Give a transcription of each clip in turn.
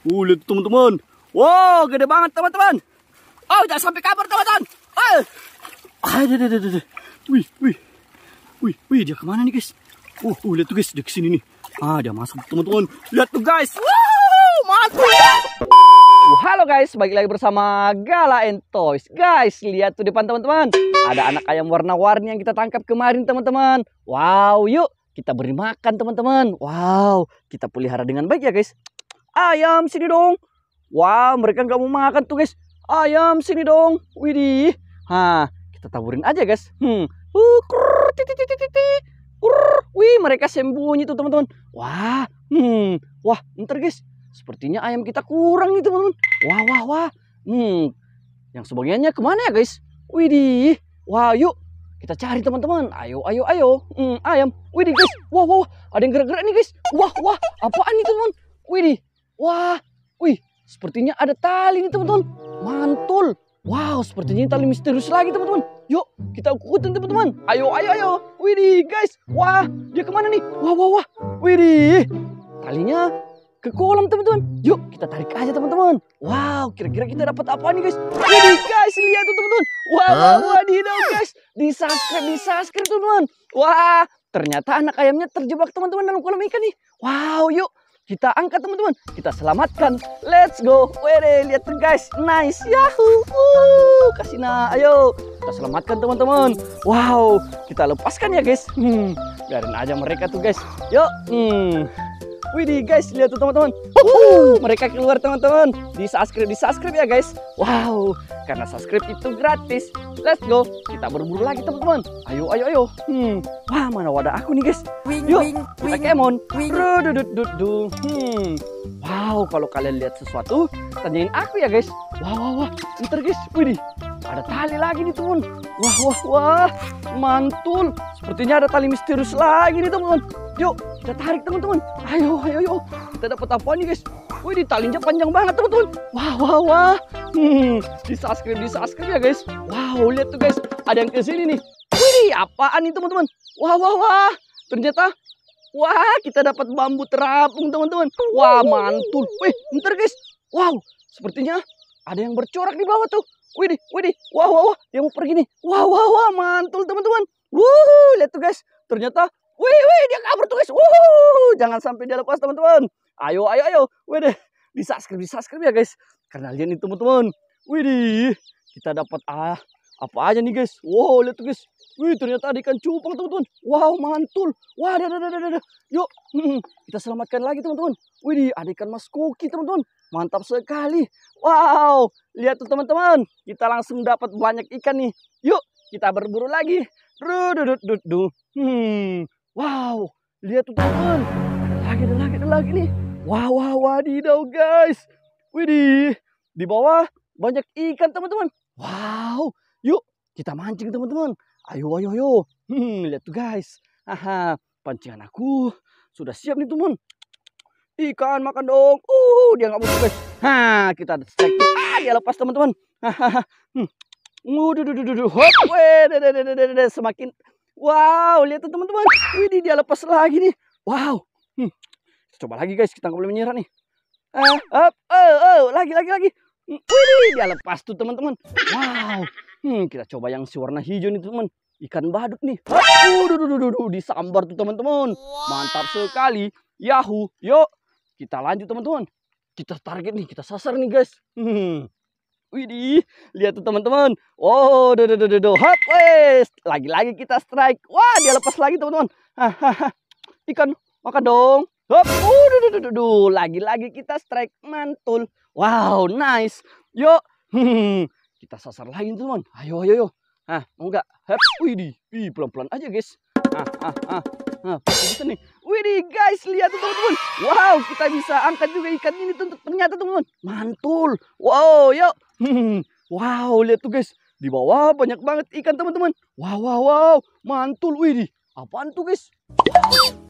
Uh, lihat teman-teman. Wow, gede banget teman-teman. Oh, udah sampai kabur teman-teman. Oh. Eh. Aduh, aduh, aduh, aduh. Wih, wih. Wih, wih, dia kemana nih guys? Uh, uh lihat tuh guys, dia kesini nih. Ah, dia masuk teman-teman. Lihat tuh guys. Wow, masuk. Ya. Oh, halo guys, balik lagi bersama Gala and Toys. Guys, lihat tuh depan teman-teman. Ada anak ayam warna-warni yang kita tangkap kemarin teman-teman. Wow, yuk kita beri makan teman-teman. Wow, kita pelihara dengan baik ya guys ayam sini dong. Wah, mereka nggak mau makan tuh guys. Ayam sini dong. Widih. Hah, kita taburin aja guys. Hmm. Uh, titi, titi, titi. Wih, mereka sembunyi tuh teman-teman. Wah, hmm. Wah, ntar guys. Sepertinya ayam kita kurang nih teman-teman. Wah, wah, wah. Hmm. Yang sebagiannya kemana ya guys? Widih. Wah, yuk kita cari teman-teman. Ayo, ayo, ayo. Hmm, ayam. Widih guys. Wah, wah, wah. Ada yang gerak-gerak nih guys. Wah, wah. Apaan nih teman-teman? Widih. Wah, wih, sepertinya ada tali nih teman-teman. Mantul. Wow, sepertinya ini tali misterius lagi teman-teman. Yuk, kita ikutin teman-teman. Ayo, ayo, ayo. Widih, guys. Wah, dia kemana nih? Wah, wah, wah. Widih. Talinya ke kolam teman-teman. Yuk kita tarik aja teman-teman. Wow, kira-kira kita dapat apa nih guys? Widi, guys lihat tuh teman-teman. Wah, wah, wah, wadidaw guys. Di subscribe, di subscribe teman-teman. Wah, ternyata anak ayamnya terjebak teman-teman dalam kolam ikan nih. Wow, yuk kita angkat teman-teman. Kita selamatkan. Let's go. Wede, lihat tuh guys. Nice. Yahoo. kasih kasina. Ayo. Kita selamatkan teman-teman. Wow. Kita lepaskan ya guys. Hmm. Biarin aja mereka tuh guys. Yuk. Hmm. Widih guys, lihat tuh teman-teman. Mereka keluar teman-teman. Di subscribe, di subscribe ya guys. Wow, karena subscribe itu gratis. Let's go, kita berburu lagi teman-teman. Ayo, ayo, ayo. Hmm, wah mana wadah aku nih guys. Yuk, kita kemon. Hmm, Wow, kalau kalian lihat sesuatu, tanyain aku ya guys. Wah, wah, wah, ntar guys, wih ada tali lagi nih teman. Wah, wah, wah, mantul. Sepertinya ada tali misterius lagi nih teman. Yuk, kita tarik teman-teman. Ayo, ayo, ayo. Kita dapat apa nih guys? Wih, talinya panjang banget teman-teman. Wah, wah, wah. Hmm, di subscribe, di subscribe ya guys. Wow, lihat tuh guys, ada yang ke sini nih. Wih, apaan nih teman-teman? Wah, wah, wah. Ternyata Wah, kita dapat bambu terapung, teman-teman. Wah, mantul. Wih, bentar guys. Wow, sepertinya ada yang bercorak di bawah tuh. Widih, widih. Wah, wah, wah. Dia mau pergi nih. Wah, wah, wah. Mantul, teman-teman. Wuh, lihat tuh guys. Ternyata, wih, wih, dia kabur tuh guys. Wuh, jangan sampai dia lepas, teman-teman. Ayo, ayo, ayo. Wih deh. Di subscribe, di subscribe ya guys. Karena lihat nih, teman-teman. Widih, kita dapat ah apa aja nih guys? Wow, lihat tuh guys. Wih, ternyata ada ikan cupang teman-teman. Wow, mantul. Wah, ada, ada, ada, Yuk, hmm, kita selamatkan lagi teman-teman. Wih, ada ikan mas koki teman-teman. Mantap sekali. Wow, lihat tuh teman-teman. Kita langsung dapat banyak ikan nih. Yuk, kita berburu lagi. Duh, Hmm, wow. Lihat tuh teman-teman. Lagi ada lagi ada lagi nih. Wah, wah, wadidaw guys. wih di bawah banyak ikan teman-teman. Wow, kita mancing teman-teman. Ayo, ayo, ayo. Hmm, lihat tuh guys. Aha, pancingan aku sudah siap nih teman. Ikan makan dong. Uh, dia nggak mau guys. Ha, kita ada strike. Ah, dia lepas teman-teman. Hahaha. Hmm. Waduh, Hop, semakin. Wow, lihat tuh teman-teman. ini dia lepas lagi nih. Wow. Hmm. coba lagi guys, kita nggak boleh menyerah nih. Eh, ah, up, oh, oh, lagi, lagi, lagi. Hmm. Wih, dia lepas tuh teman-teman. Wow. Hmm, kita coba yang si warna hijau nih teman. Ikan badut nih. Waduh, duh, disambar tuh teman-teman. Mantap sekali. Yahoo, yuk. Kita lanjut teman-teman. Kita target nih, kita sasar nih guys. Hmm. Widih, lihat tuh teman-teman. Oh, do do do do. Hot waste. Lagi-lagi kita strike. Wah, dia lepas lagi teman-teman. Ikan makan dong. Hop, uh, do do do do. Lagi-lagi kita strike. Mantul. Wow, nice. Yuk. Hmm. Kita sasar lain teman. Ayo ayo ayo. Ah, enggak. Hep, wih di. Ih, pelan-pelan aja guys. Ah, ah, ah. Nah, bisa nih. Widi guys, lihat teman-teman. Wow, kita bisa angkat juga ikan ini tuh ternyata teman-teman. Mantul. Wow, yuk. Wow, lihat tuh guys. Di bawah banyak banget ikan teman-teman. Wow, wow, wow. Mantul, Widi, di. Apaan tuh guys?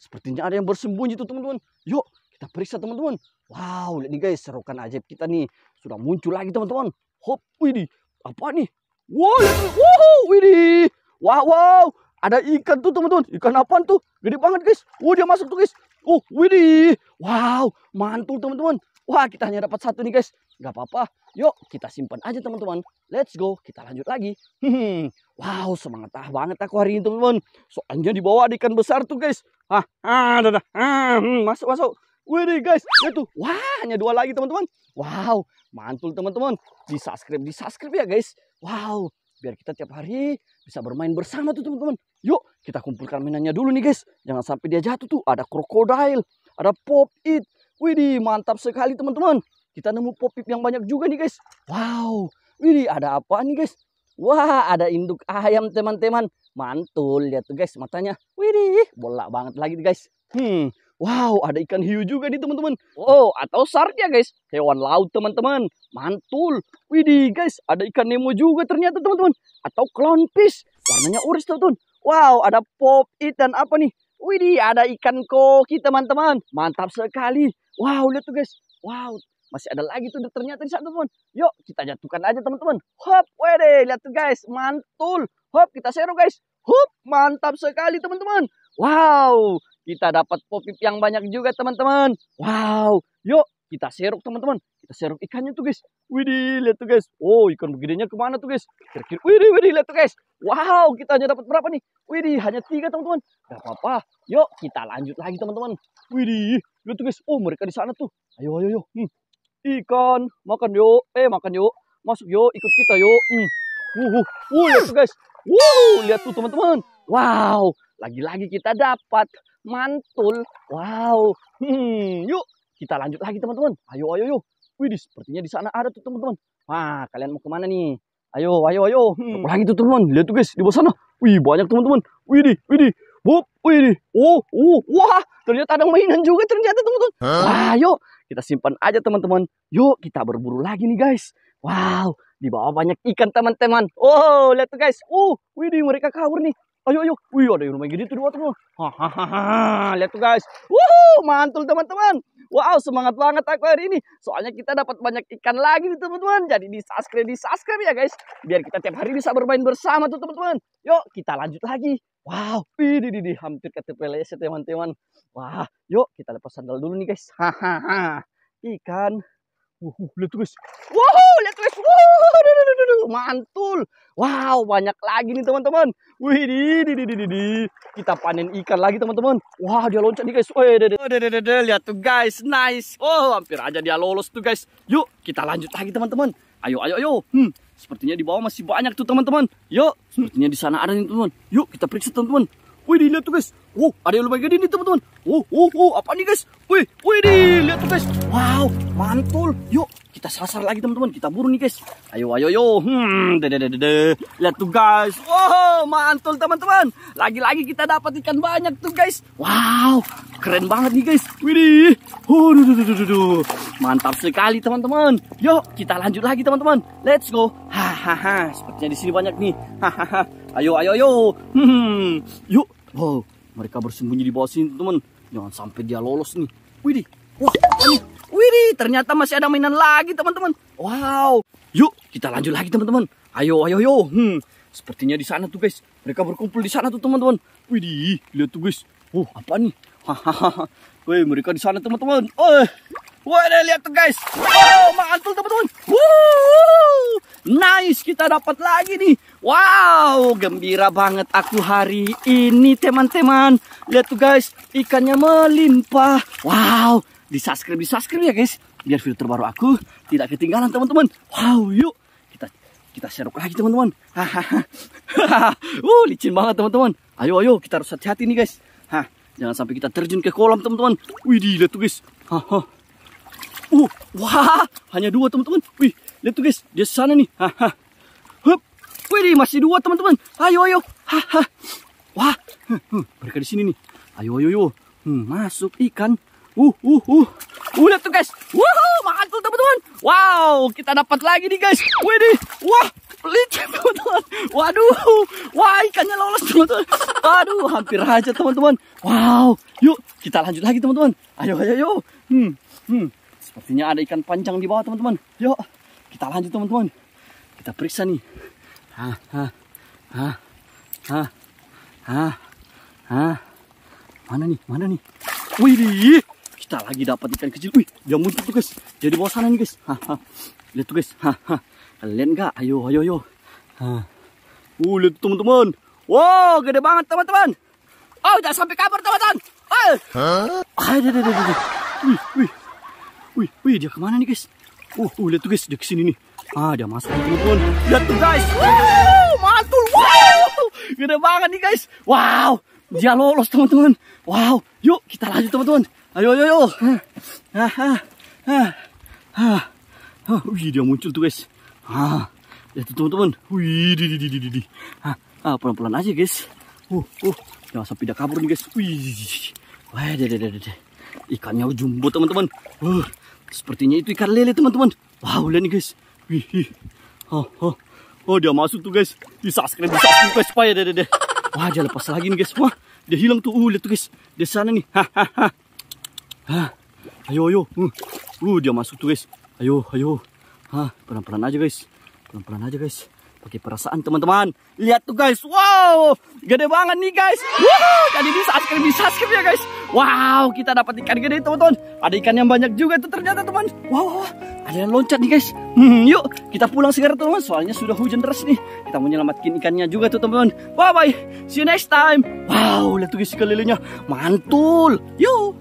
Sepertinya ada yang bersembunyi tuh teman-teman. Yuk kita periksa teman-teman. Wow lihat nih guys serukan ajaib kita nih. Sudah muncul lagi teman-teman. Hop Widi. Apa nih? Wow, wow, ini. Wow, wow. Ada ikan tuh teman-teman. Ikan apa tuh? Gede banget guys. Wow, dia masuk tuh guys. Oh, widih. Wow, mantul teman-teman. Wah, kita hanya dapat satu nih guys. Gak apa-apa. Yuk, kita simpan aja teman-teman. Let's go. Kita lanjut lagi. Hmm, wow, semangat ah banget aku hari ini teman-teman. Soalnya di bawah ada ikan besar tuh guys. Ah, ah, dadah. Ah, hmm, masuk, masuk. Wih guys, lihat tuh. Wah, hanya dua lagi teman-teman. Wow, mantul teman-teman. Di subscribe, di subscribe ya guys. Wow, biar kita tiap hari bisa bermain bersama tuh teman-teman. Yuk, kita kumpulkan mainannya dulu nih guys. Jangan sampai dia jatuh tuh. Ada krokodil, ada pop it. Widih, mantap sekali teman-teman. Kita nemu pop it yang banyak juga nih guys. Wow, widih ada apa nih guys? Wah, ada induk ayam teman-teman. Mantul, lihat tuh guys matanya. Widih, bolak banget lagi nih guys. Hmm, Wow, ada ikan hiu juga nih teman-teman. Oh, atau shark ya guys. Hewan laut teman-teman. Mantul. Widih guys, ada ikan Nemo juga ternyata teman-teman. Atau clownfish. Warnanya orange teman-teman. Wow, ada pop it dan apa nih? Widih, ada ikan koki teman-teman. Mantap sekali. Wow, lihat tuh guys. Wow, masih ada lagi tuh ternyata di sana teman-teman. Yuk, kita jatuhkan aja teman-teman. Hop, wede, lihat tuh guys. Mantul. Hop, kita seru guys. Hop, mantap sekali teman-teman. Wow, kita dapat popip yang banyak juga teman-teman. Wow, yuk kita serok teman-teman. Kita serok ikannya tuh guys. Widih, lihat tuh guys. Oh, ikan begininya kemana tuh guys? Kira-kira, widih, widih, lihat tuh guys. Wow, kita hanya dapat berapa nih? Widih, hanya tiga teman-teman. Gak apa-apa. Yuk, kita lanjut lagi teman-teman. Widih, lihat tuh guys. Oh, mereka di sana tuh. Ayo, ayo, ayo. Hmm. Ikan, makan yuk. Eh, makan yuk. Masuk yuk, ikut kita yuk. Hmm. Wuh, wuh, lihat tuh guys. Wuh, lihat tuh teman-teman. Wow, lagi-lagi kita dapat mantul. Wow. Hmm, yuk kita lanjut lagi teman-teman. Ayo ayo yuk. Widih, sepertinya di sana ada tuh teman-teman. Wah, kalian mau kemana nih? Ayo, ayo, ayo. Hmm. Lagi tuh teman-teman. Lihat tuh guys di bawah sana. Wih, banyak teman-teman. Widih, Widih, wih, di. Wup, wih, Oh, oh, wah. Ternyata ada mainan juga ternyata teman-teman. Huh? Wah, yuk kita simpan aja teman-teman. Yuk kita berburu lagi nih guys. Wow, di bawah banyak ikan teman-teman. Oh, lihat tuh guys. Oh, Widih, mereka kabur nih. Ayo, ayo. Wih, ada yang lumayan gede tuh di teman Hahaha. Lihat tuh guys. wow mantul teman-teman. Wow, semangat banget aku hari ini. Soalnya kita dapat banyak ikan lagi nih teman-teman. Jadi di subscribe, di subscribe ya guys. Biar kita tiap hari bisa bermain bersama tuh teman-teman. Yuk, kita lanjut lagi. Wow, ini di, di hampir ketepelesnya teman-teman. Wah, yuk kita lepas sandal dulu nih guys. Hahaha. ikan. Wuh, lihat tuh guys. Wow, Checklist. mantul. Wow, banyak lagi nih teman-teman. Wih, di, di, di, di, di. Kita panen ikan lagi teman-teman. Wah, dia loncat nih guys. Oh, de de de de. lihat tuh guys. Nice. Oh, hampir aja dia lolos tuh guys. Yuk, kita lanjut lagi teman-teman. Ayo, ayo, ayo. Hmm, sepertinya di bawah masih banyak tuh teman-teman. Yuk, sepertinya di sana ada nih teman-teman. Yuk, kita periksa teman-teman. Wih, lihat tuh guys. oh ada yang lumayan gede nih teman-teman. oh oh oh apa nih guys? Wih, wih, lihat tuh guys. Wow, mantul. Yuk, kita sasar lagi teman-teman. Kita buru nih guys. Ayo, ayo, yo. Hmm, dede, dede, dede. Lihat tuh guys. Wow, mantul teman-teman. Lagi-lagi kita dapat ikan banyak tuh guys. Wow, keren banget nih guys. Wih, duh oh, duh, duh, duh, duh. mantap sekali teman-teman. Yuk, kita lanjut lagi teman-teman. Let's go. Hahaha, sepertinya di sini banyak nih. Hahaha. Ayo, ayo, ayo. Hmm, yuk Wow, oh, mereka bersembunyi di bawah sini, teman. teman Jangan sampai dia lolos nih. Widih. Wah, ini. Widih, ternyata masih ada mainan lagi, teman-teman. Wow. Yuk, kita lanjut lagi, teman-teman. Ayo, ayo, ayo. Hmm. Sepertinya di sana tuh, guys. Mereka berkumpul di sana tuh, teman-teman. Widih, lihat tuh, guys. Oh, apa nih? Hahaha. Woi, mereka di sana, teman-teman. Oh. Wah, lihat tuh guys. Wow, mantul teman-teman. Wow, nice. Kita dapat lagi nih. Wow, gembira banget aku hari ini teman-teman. Lihat tuh guys, ikannya melimpah. Wow, di subscribe, di subscribe ya guys. Biar video terbaru aku tidak ketinggalan teman-teman. Wow, yuk kita kita serok lagi teman-teman. Hahaha. uh, licin banget teman-teman. Ayo, ayo, kita harus hati-hati nih guys. Hah, jangan sampai kita terjun ke kolam teman-teman. Wih, lihat tuh guys. Hahaha. Uh, wah, hanya dua teman-teman. Wih, lihat tuh guys, dia sana nih. Haha. Hup. Wih, masih dua teman-teman. Ayo, ayo. Haha. Wah, hmm, mereka di sini nih. Ayo, ayo, ayo. Hmm, masuk ikan. Uh, uh, uh. Uh, lihat tuh guys. Wah, makan tuh teman-teman. Wow, kita dapat lagi nih guys. Wih, di, Wah, licin teman-teman. Waduh, wah ikannya lolos teman-teman. waduh hampir aja teman-teman. Wow, yuk kita lanjut lagi teman-teman. Ayo, ayo, ayo. Hmm, hmm. Sepertinya ada ikan panjang di bawah teman-teman. Yuk, kita lanjut teman-teman. Kita periksa nih. Hah, hah, hah, hah, hah, Mana nih, mana nih? Wih, kita lagi dapat ikan kecil. Wih, dia muncul tuh guys. Jadi bawah sana nih guys. Hah, Lihat tuh guys. Hah, hah. Kalian gak? Ayo, ayo, ayo. Hah. Uh, lihat teman-teman. Wow, gede banget teman-teman. Oh, udah sampai kabur teman-teman. Eh. Hah? ayo, ayo, ayo. ayo. Wih, wih. Wih, wih dia kemana nih guys? Uh, uh lihat tuh guys, dia kesini nih. Ah, dia masuk teman-teman. Lihat tuh guys. Wow, mantul. Wow, gede banget nih guys. Wow, dia lolos teman-teman. Wow, yuk kita lanjut teman-teman. Ayo, ayo, ayo. Ah, ah, ah, ah. ah. ah wih, dia muncul tuh guys. Ah, lihat tuh teman-teman. Wih, di, di, di, di, di. Ah, ah pelan-pelan aja guys. Uh, uh, jangan sampai dia kabur nih guys. Wih, wah, deh, deh, deh, deh. Ikannya jumbo teman-teman. Uh, Sepertinya itu ikan lele, teman-teman. Wow, lihat nih, guys. Wih, Oh, oh. Oh, dia masuk tuh, guys. Di subscribe, di subscribe, guys. Supaya deh, deh, deh. Wah, dia lepas lagi nih, guys. Wah, dia hilang tuh. Uh, lihat tuh, guys. Di sana nih. Hahaha. Hah. Ayo, ayo. Hmm. Uh. dia masuk tuh, guys. Ayo, ayo. Hah, pelan-pelan aja, guys. Pelan-pelan aja, guys. Oke perasaan teman-teman. Lihat tuh guys, wow, gede banget nih guys. Wow, tadi bisa subscribe bisa subscribe ya guys. Wow, kita dapat ikan gede teman-teman. Ada ikan yang banyak juga tuh ternyata teman. Wow, wow, ada yang loncat nih guys. Hmm, yuk kita pulang segera teman-teman. Soalnya sudah hujan deras nih. Kita mau menyelamatkan ikannya juga tuh teman-teman. Bye bye, see you next time. Wow, lihat tuh guys kelilingnya, mantul. Yuk.